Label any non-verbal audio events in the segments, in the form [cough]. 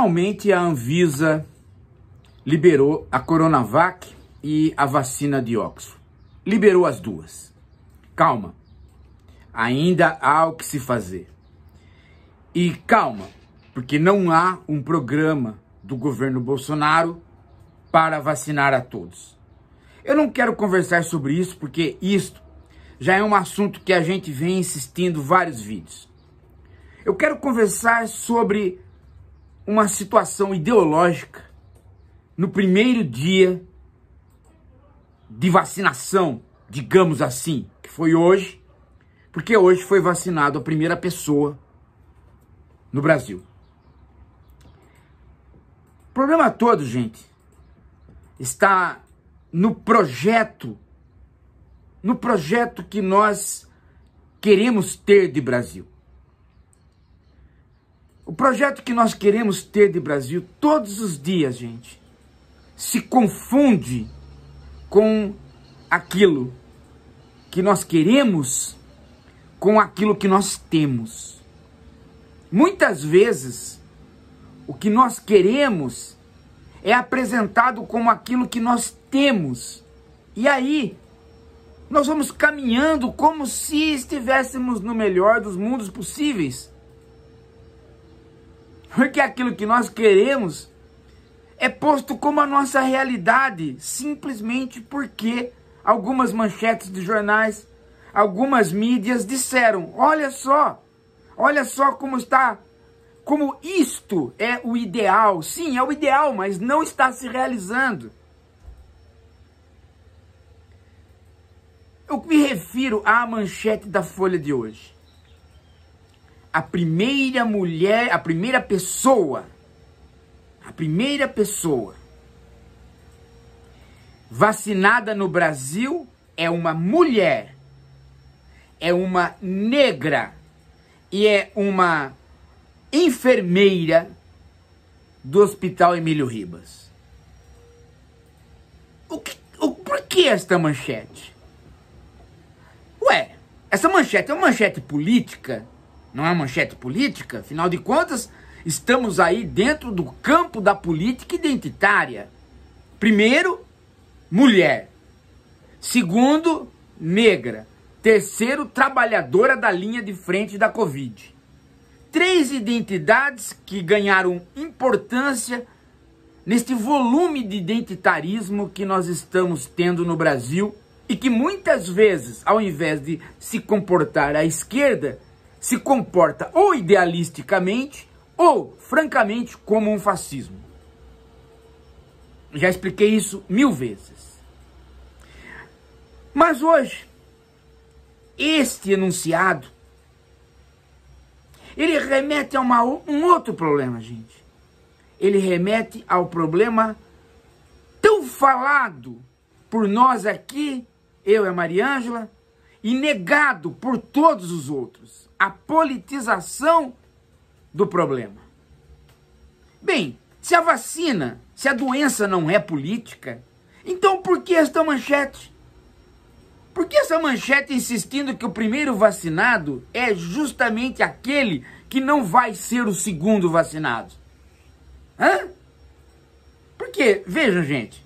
Finalmente a Anvisa liberou a Coronavac e a vacina de Oxford. Liberou as duas. Calma, ainda há o que se fazer. E calma, porque não há um programa do governo Bolsonaro para vacinar a todos. Eu não quero conversar sobre isso porque isto já é um assunto que a gente vem insistindo vários vídeos. Eu quero conversar sobre uma situação ideológica no primeiro dia de vacinação, digamos assim, que foi hoje, porque hoje foi vacinado a primeira pessoa no Brasil. O problema todo, gente, está no projeto, no projeto que nós queremos ter de Brasil. O projeto que nós queremos ter de Brasil todos os dias, gente, se confunde com aquilo que nós queremos com aquilo que nós temos. Muitas vezes, o que nós queremos é apresentado como aquilo que nós temos. E aí, nós vamos caminhando como se estivéssemos no melhor dos mundos possíveis. Porque aquilo que nós queremos é posto como a nossa realidade, simplesmente porque algumas manchetes de jornais, algumas mídias disseram: olha só, olha só como está, como isto é o ideal. Sim, é o ideal, mas não está se realizando. Eu me refiro à manchete da Folha de hoje a primeira mulher, a primeira pessoa, a primeira pessoa vacinada no Brasil é uma mulher, é uma negra e é uma enfermeira do Hospital Emílio Ribas. O que, o, por que esta manchete? Ué, essa manchete é uma manchete política? não é manchete política? Afinal de contas, estamos aí dentro do campo da política identitária. Primeiro, mulher. Segundo, negra. Terceiro, trabalhadora da linha de frente da Covid. Três identidades que ganharam importância neste volume de identitarismo que nós estamos tendo no Brasil e que muitas vezes, ao invés de se comportar à esquerda, se comporta ou idealisticamente ou, francamente, como um fascismo. Já expliquei isso mil vezes. Mas hoje, este enunciado, ele remete a uma, um outro problema, gente. Ele remete ao problema tão falado por nós aqui, eu e a Mariângela, e negado por todos os outros a politização do problema. Bem, se a vacina, se a doença não é política, então por que esta manchete? Por que essa manchete insistindo que o primeiro vacinado é justamente aquele que não vai ser o segundo vacinado? Hã? Porque, vejam, gente,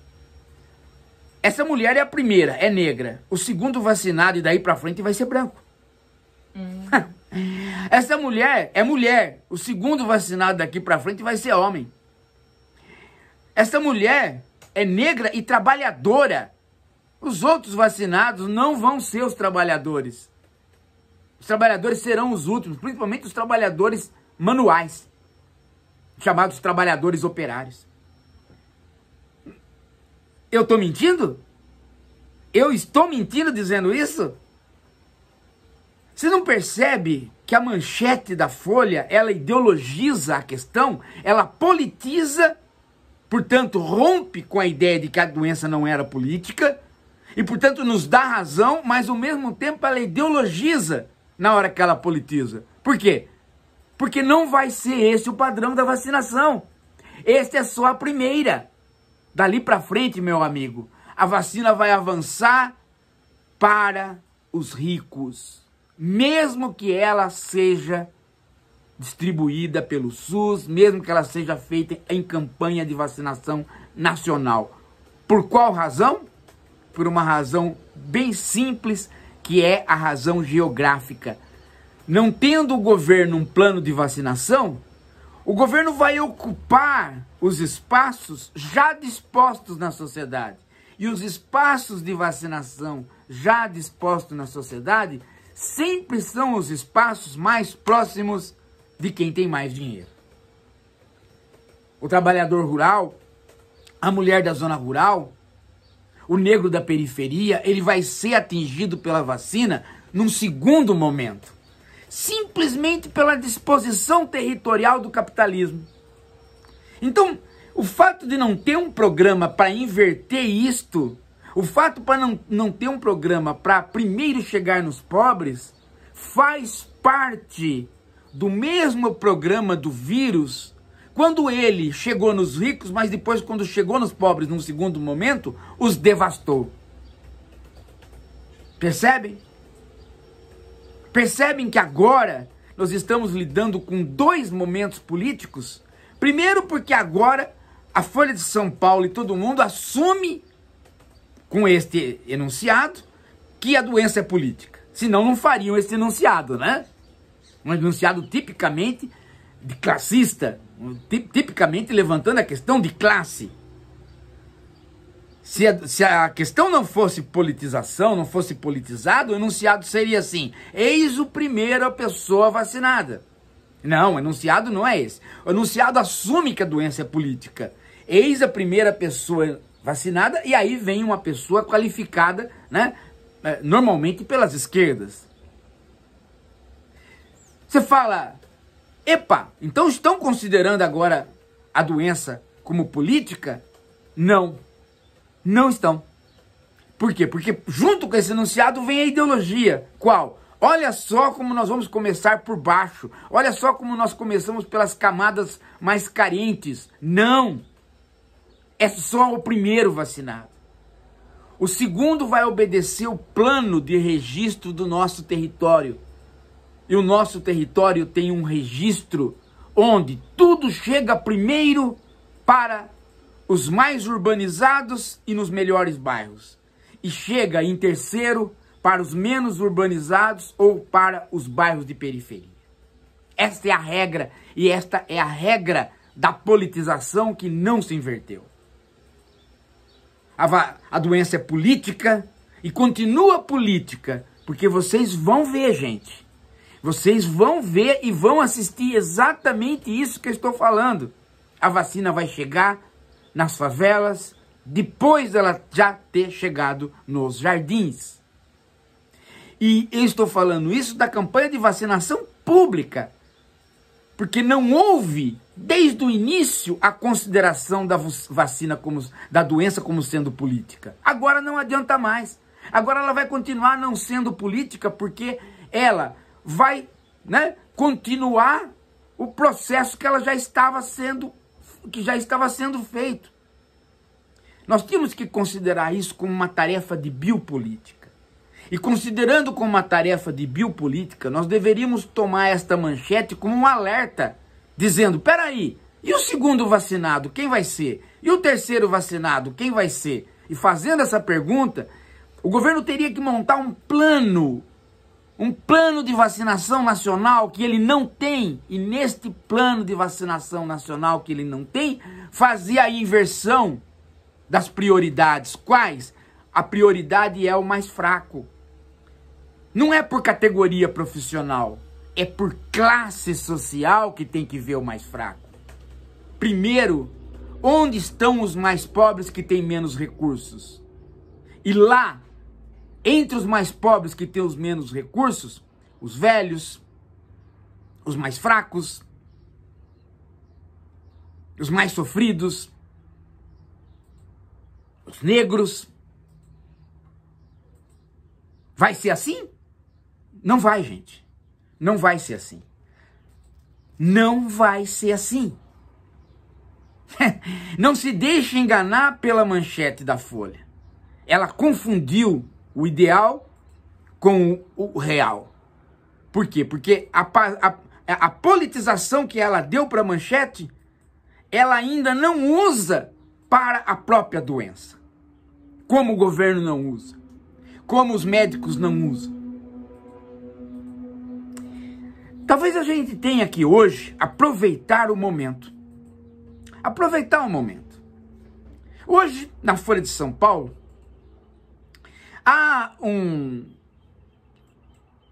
essa mulher é a primeira, é negra. O segundo vacinado e daí para frente vai ser branco. Hum. [laughs] Essa mulher é mulher. O segundo vacinado daqui para frente vai ser homem. Essa mulher é negra e trabalhadora. Os outros vacinados não vão ser os trabalhadores. Os trabalhadores serão os últimos, principalmente os trabalhadores manuais, chamados trabalhadores operários. Eu estou mentindo? Eu estou mentindo dizendo isso? Você não percebe que a manchete da Folha, ela ideologiza a questão, ela politiza, portanto, rompe com a ideia de que a doença não era política, e, portanto, nos dá razão, mas ao mesmo tempo ela ideologiza na hora que ela politiza. Por quê? Porque não vai ser esse o padrão da vacinação. Esta é só a primeira. Dali para frente, meu amigo, a vacina vai avançar para os ricos mesmo que ela seja distribuída pelo SUS, mesmo que ela seja feita em campanha de vacinação nacional. Por qual razão? Por uma razão bem simples, que é a razão geográfica. Não tendo o governo um plano de vacinação, o governo vai ocupar os espaços já dispostos na sociedade. E os espaços de vacinação já dispostos na sociedade sempre são os espaços mais próximos de quem tem mais dinheiro. O trabalhador rural, a mulher da zona rural, o negro da periferia, ele vai ser atingido pela vacina num segundo momento, simplesmente pela disposição territorial do capitalismo. Então, o fato de não ter um programa para inverter isto o fato para não, não ter um programa para primeiro chegar nos pobres faz parte do mesmo programa do vírus quando ele chegou nos ricos, mas depois, quando chegou nos pobres num segundo momento, os devastou. Percebem? Percebem que agora nós estamos lidando com dois momentos políticos? Primeiro, porque agora a Folha de São Paulo e todo mundo assume com este enunciado que a doença é política. Senão não fariam esse enunciado, né? Um enunciado tipicamente de classista, tipicamente levantando a questão de classe. Se a, se a, questão não fosse politização, não fosse politizado, o enunciado seria assim: eis o primeiro a pessoa vacinada. Não, o enunciado não é esse. O enunciado assume que a doença é política. Eis a primeira pessoa vacinada, e aí vem uma pessoa qualificada, né? É, normalmente pelas esquerdas. Você fala, epa, então estão considerando agora a doença como política? Não, não estão. Por quê? Porque junto com esse enunciado vem a ideologia. Qual? Olha só como nós vamos começar por baixo. Olha só como nós começamos pelas camadas mais carentes. Não! é só o primeiro vacinado. O segundo vai obedecer o plano de registro do nosso território. E o nosso território tem um registro onde tudo chega primeiro para os mais urbanizados e nos melhores bairros. E chega em terceiro para os menos urbanizados ou para os bairros de periferia. Esta é a regra e esta é a regra da politização que não se inverteu a, a doença é política e continua política, porque vocês vão ver, gente. Vocês vão ver e vão assistir exatamente isso que eu estou falando. A vacina vai chegar nas favelas depois dela já ter chegado nos jardins. E eu estou falando isso da campanha de vacinação pública porque não houve, desde o início, a consideração da vacina como, da doença como sendo política. Agora não adianta mais. Agora ela vai continuar não sendo política, porque ela vai né, continuar o processo que ela já estava sendo, que já estava sendo feito. Nós tínhamos que considerar isso como uma tarefa de biopolítica. E considerando como uma tarefa de biopolítica, nós deveríamos tomar esta manchete como um alerta, dizendo: peraí, e o segundo vacinado, quem vai ser? E o terceiro vacinado, quem vai ser? E fazendo essa pergunta, o governo teria que montar um plano, um plano de vacinação nacional que ele não tem. E neste plano de vacinação nacional que ele não tem, fazia a inversão das prioridades. Quais? A prioridade é o mais fraco. Não é por categoria profissional, é por classe social que tem que ver o mais fraco. Primeiro, onde estão os mais pobres que têm menos recursos? E lá, entre os mais pobres que têm os menos recursos, os velhos, os mais fracos, os mais sofridos, os negros. Vai ser assim? Não vai, gente. Não vai ser assim. Não vai ser assim. [laughs] Não se deixe enganar pela manchete da Folha. Ela confundiu o ideal com o real. Por quê? Porque a, a, a politização que ela deu para a manchete, ela ainda não usa para a própria doença. Como o governo não usa. Como os médicos não usam. Talvez a gente tenha que hoje aproveitar o momento. Aproveitar o momento. Hoje, na Folha de São Paulo, há um,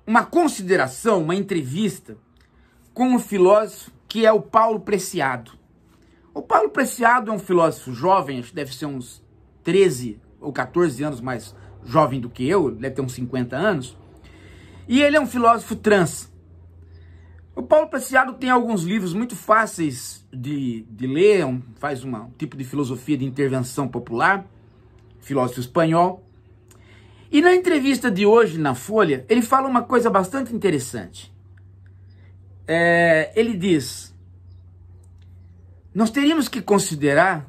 uma consideração, uma entrevista com um filósofo que é o Paulo Preciado. O Paulo Preciado é um filósofo jovem, acho que deve ser uns 13 ou 14 anos mais jovem do que eu, deve ter uns 50 anos. E ele é um filósofo trans. O Paulo Preciado tem alguns livros muito fáceis de, de ler, um, faz uma, um tipo de filosofia de intervenção popular, filósofo espanhol. E na entrevista de hoje na Folha, ele fala uma coisa bastante interessante. É, ele diz: nós teríamos que considerar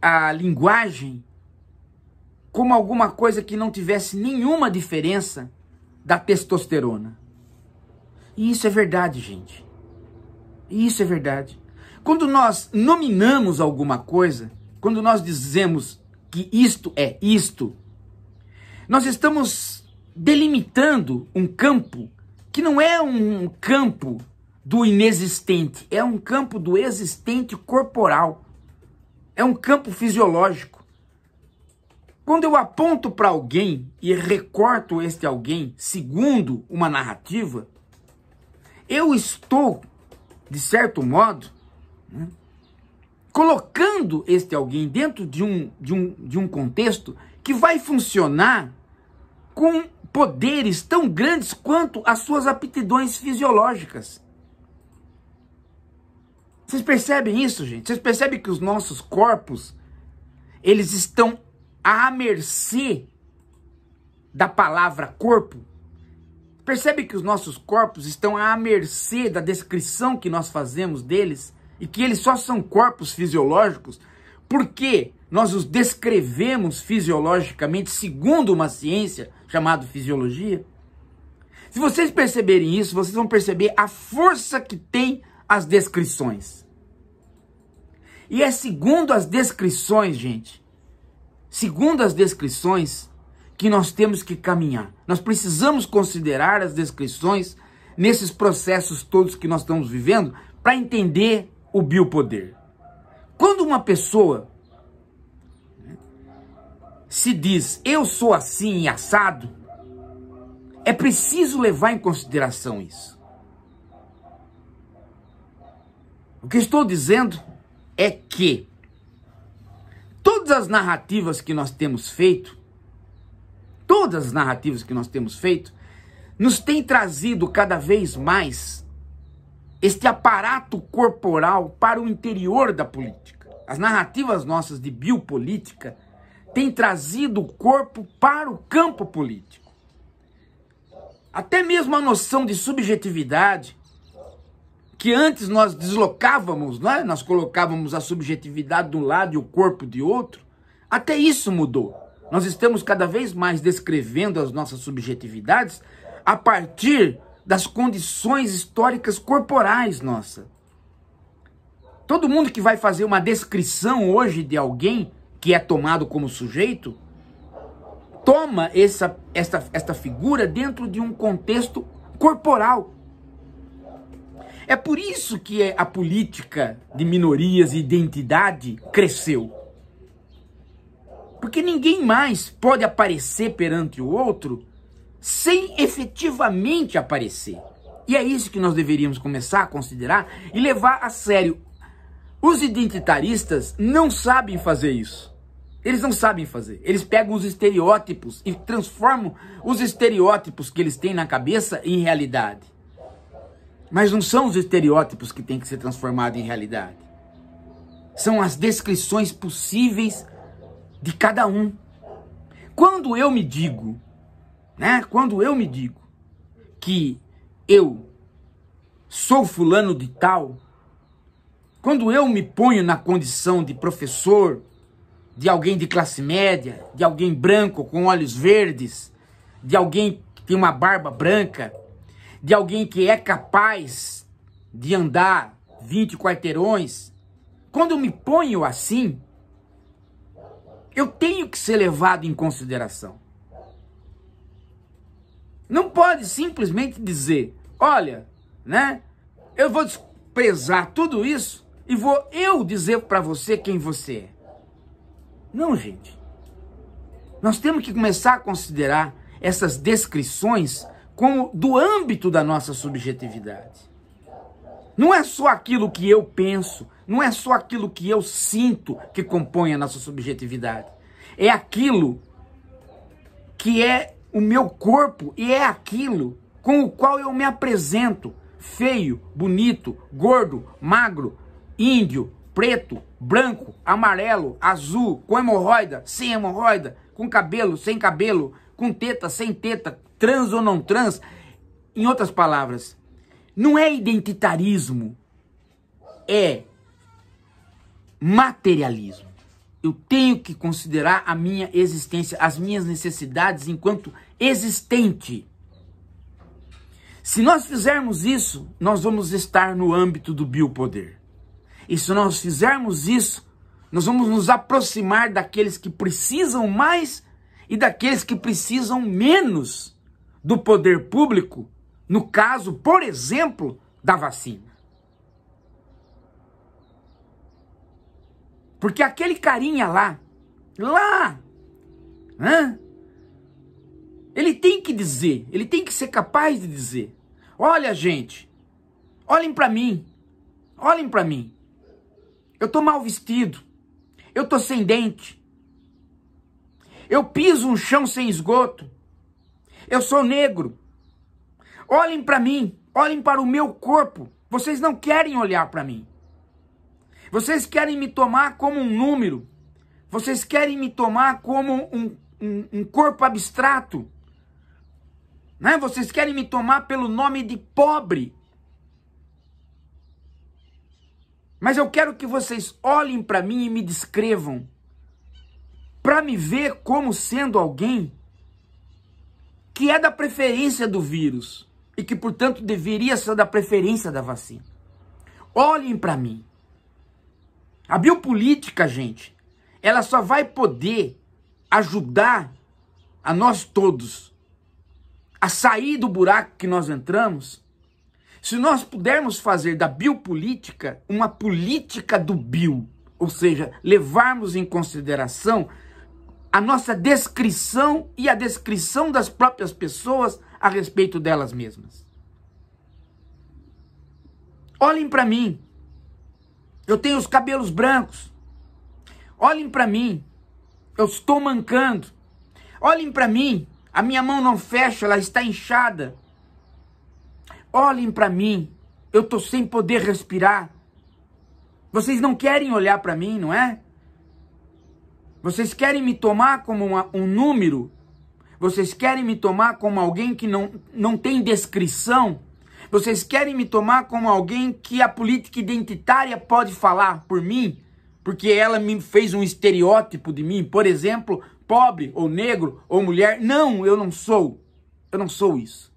a linguagem como alguma coisa que não tivesse nenhuma diferença da testosterona. E isso é verdade, gente. E isso é verdade. Quando nós nominamos alguma coisa, quando nós dizemos que isto é isto, nós estamos delimitando um campo que não é um campo do inexistente, é um campo do existente corporal, é um campo fisiológico. Quando eu aponto para alguém e recorto este alguém segundo uma narrativa, eu estou, de certo modo, né, colocando este alguém dentro de um, de, um, de um contexto que vai funcionar com poderes tão grandes quanto as suas aptidões fisiológicas. Vocês percebem isso, gente? Vocês percebem que os nossos corpos, eles estão à mercê da palavra corpo? Percebe que os nossos corpos estão à mercê da descrição que nós fazemos deles e que eles só são corpos fisiológicos porque nós os descrevemos fisiologicamente segundo uma ciência chamada fisiologia? Se vocês perceberem isso, vocês vão perceber a força que tem as descrições. E é segundo as descrições, gente. Segundo as descrições que nós temos que caminhar. Nós precisamos considerar as descrições nesses processos todos que nós estamos vivendo para entender o biopoder. Quando uma pessoa né, se diz eu sou assim e assado, é preciso levar em consideração isso. O que estou dizendo é que todas as narrativas que nós temos feito todas as narrativas que nós temos feito, nos tem trazido cada vez mais este aparato corporal para o interior da política. As narrativas nossas de biopolítica têm trazido o corpo para o campo político. Até mesmo a noção de subjetividade, que antes nós deslocávamos, é? nós colocávamos a subjetividade de um lado e o corpo de outro, até isso mudou. Nós estamos cada vez mais descrevendo as nossas subjetividades a partir das condições históricas corporais nossa. Todo mundo que vai fazer uma descrição hoje de alguém que é tomado como sujeito, toma essa, esta, esta figura dentro de um contexto corporal. É por isso que é, a política de minorias e identidade cresceu. Porque ninguém mais pode aparecer perante o outro sem efetivamente aparecer. E é isso que nós deveríamos começar a considerar e levar a sério. Os identitaristas não sabem fazer isso. Eles não sabem fazer. Eles pegam os estereótipos e transformam os estereótipos que eles têm na cabeça em realidade. Mas não são os estereótipos que têm que ser transformados em realidade. São as descrições possíveis de cada um. Quando eu me digo, né? Quando eu me digo que eu sou fulano de tal, quando eu me ponho na condição de professor, de alguém de classe média, de alguém branco com olhos verdes, de alguém que tem uma barba branca, de alguém que é capaz de andar 20 quarteirões, quando eu me ponho assim, eu tenho que ser levado em consideração. Não pode simplesmente dizer, olha, né? Eu vou desprezar tudo isso e vou eu dizer para você quem você é. Não, gente. Nós temos que começar a considerar essas descrições como do âmbito da nossa subjetividade. Não é só aquilo que eu penso, não é só aquilo que eu sinto que compõe a nossa subjetividade. É aquilo que é o meu corpo e é aquilo com o qual eu me apresento. Feio, bonito, gordo, magro, índio, preto, branco, amarelo, azul, com hemorroida, sem hemorroida, com cabelo, sem cabelo, com teta, sem teta, trans ou não trans. Em outras palavras, não é identitarismo, é materialismo. Eu tenho que considerar a minha existência, as minhas necessidades enquanto existente. Se nós fizermos isso, nós vamos estar no âmbito do biopoder. E se nós fizermos isso, nós vamos nos aproximar daqueles que precisam mais e daqueles que precisam menos do poder público no caso, por exemplo, da vacina. Porque aquele carinha lá, lá, ele tem que dizer, ele tem que ser capaz de dizer: olha, gente, olhem para mim, olhem para mim. Eu tô mal vestido, eu tô sem dente, eu piso um chão sem esgoto, eu sou negro, Olhem para mim, olhem para o meu corpo. Vocês não querem olhar para mim. Vocês querem me tomar como um número. Vocês querem me tomar como um, um, um corpo abstrato. Né? Vocês querem me tomar pelo nome de pobre. Mas eu quero que vocês olhem para mim e me descrevam. Para me ver como sendo alguém que é da preferência do vírus e que, portanto, deveria ser da preferência da vacina. Olhem para mim. A biopolítica, gente, ela só vai poder ajudar a nós todos a sair do buraco que nós entramos se nós pudermos fazer da biopolítica uma política do bio, ou seja, levarmos em consideração a nossa descrição e a descrição das próprias pessoas a respeito delas mesmas. Olhem para mim. Eu tenho os cabelos brancos. Olhem para mim. Eu estou mancando. Olhem para mim. A minha mão não fecha, ela está inchada. Olhem para mim. Eu estou sem poder respirar. Vocês não querem olhar para mim, não é? Vocês querem me tomar como uma, um número vocês querem me tomar como alguém que não, não tem descrição? Vocês querem me tomar como alguém que a política identitária pode falar por mim? Porque ela me fez um estereótipo de mim, por exemplo, pobre ou negro ou mulher. Não, eu não sou. Eu não sou isso.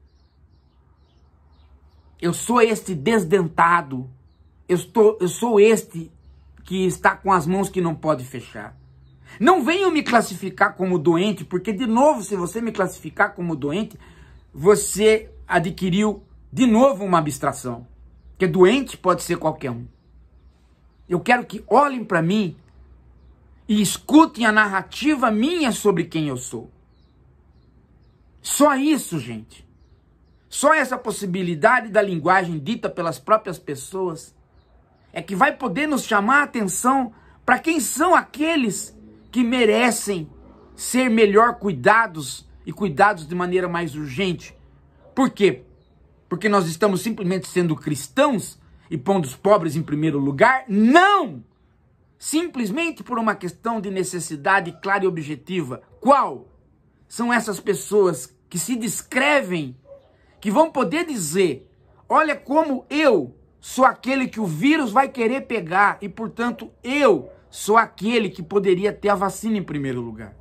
Eu sou este desdentado. Eu, estou, eu sou este que está com as mãos que não pode fechar. Não venham me classificar como doente, porque, de novo, se você me classificar como doente, você adquiriu de novo uma abstração. Porque doente pode ser qualquer um. Eu quero que olhem para mim e escutem a narrativa minha sobre quem eu sou. Só isso, gente. Só essa possibilidade da linguagem dita pelas próprias pessoas é que vai poder nos chamar a atenção para quem são aqueles que merecem ser melhor cuidados e cuidados de maneira mais urgente. Por quê? Porque nós estamos simplesmente sendo cristãos e pondo os pobres em primeiro lugar? Não! Simplesmente por uma questão de necessidade clara e objetiva. Qual? São essas pessoas que se descrevem, que vão poder dizer: olha como eu sou aquele que o vírus vai querer pegar e, portanto, eu sou aquele que poderia ter a vacina em primeiro lugar.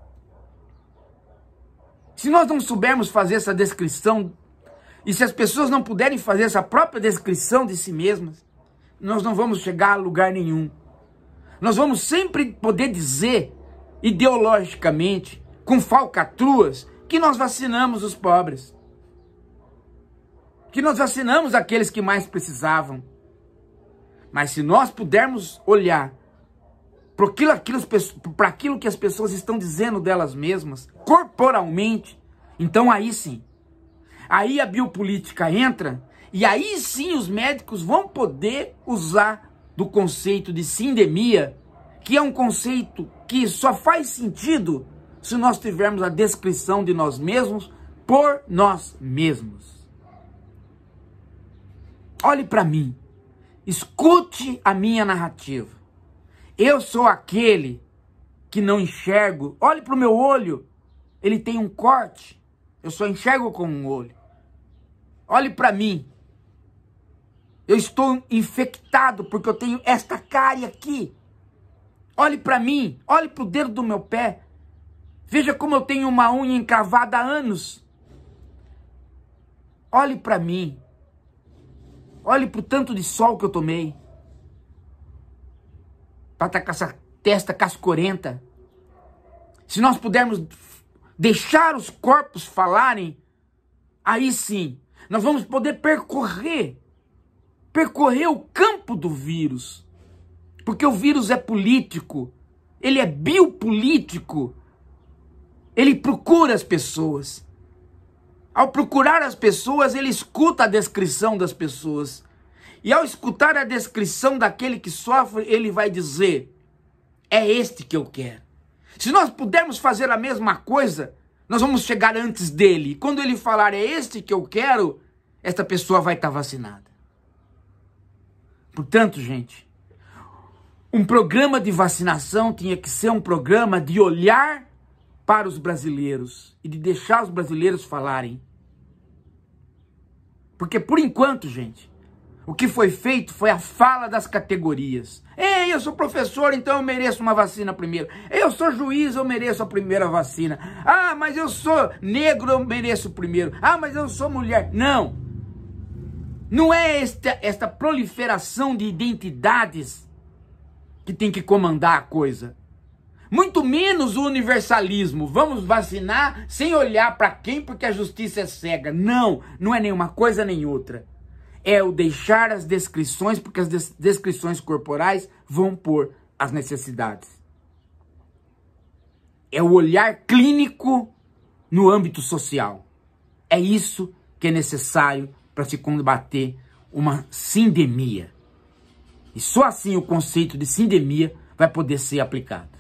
Se nós não soubermos fazer essa descrição, e se as pessoas não puderem fazer essa própria descrição de si mesmas, nós não vamos chegar a lugar nenhum. Nós vamos sempre poder dizer, ideologicamente, com falcatruas, que nós vacinamos os pobres. Que nós vacinamos aqueles que mais precisavam. Mas se nós pudermos olhar para aquilo, aquilo, aquilo que as pessoas estão dizendo delas mesmas, corporalmente, então aí sim. Aí a biopolítica entra e aí sim os médicos vão poder usar do conceito de sindemia, que é um conceito que só faz sentido se nós tivermos a descrição de nós mesmos por nós mesmos. Olhe para mim, escute a minha narrativa. Eu sou aquele que não enxergo. Olhe para o meu olho, ele tem um corte. Eu só enxergo com um olho. Olhe para mim. Eu estou infectado porque eu tenho esta cárie aqui. Olhe para mim, olhe para o dedo do meu pé. Veja como eu tenho uma unha encravada há anos. Olhe para mim. Olhe para o tanto de sol que eu tomei para estar tá com essa testa cascorenta. Se nós pudermos deixar os corpos falarem, aí sim, nós vamos poder percorrer percorrer o campo do vírus. Porque o vírus é político, ele é biopolítico. Ele procura as pessoas. Ao procurar as pessoas, ele escuta a descrição das pessoas. E ao escutar a descrição daquele que sofre, ele vai dizer: É este que eu quero. Se nós pudermos fazer a mesma coisa, nós vamos chegar antes dele. E quando ele falar: É este que eu quero, esta pessoa vai estar vacinada. Portanto, gente, um programa de vacinação tinha que ser um programa de olhar para os brasileiros e de deixar os brasileiros falarem. Porque por enquanto, gente, o que foi feito foi a fala das categorias. Ei, eu sou professor, então eu mereço uma vacina primeiro. Eu sou juiz, eu mereço a primeira vacina. Ah, mas eu sou negro, eu mereço primeiro. Ah, mas eu sou mulher. Não. Não é esta, esta proliferação de identidades que tem que comandar a coisa. Muito menos o universalismo. Vamos vacinar sem olhar para quem, porque a justiça é cega. Não, não é nenhuma coisa nem outra é o deixar as descrições, porque as des descrições corporais vão pôr as necessidades. É o olhar clínico no âmbito social. É isso que é necessário para se combater uma sindemia. E só assim o conceito de sindemia vai poder ser aplicado.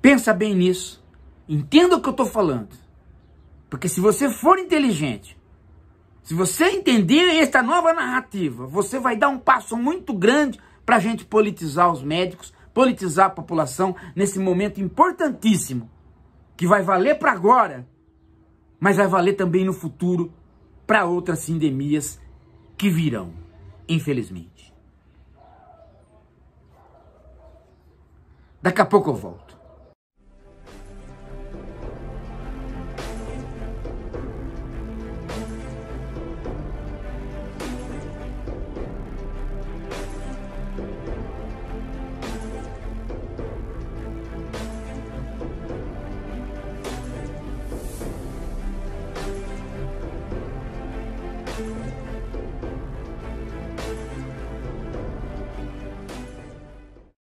Pensa bem nisso. Entenda o que eu estou falando. Porque se você for inteligente, se você entender esta nova narrativa, você vai dar um passo muito grande para a gente politizar os médicos, politizar a população nesse momento importantíssimo, que vai valer para agora, mas vai valer também no futuro para outras endemias que virão, infelizmente. Daqui a pouco eu volto.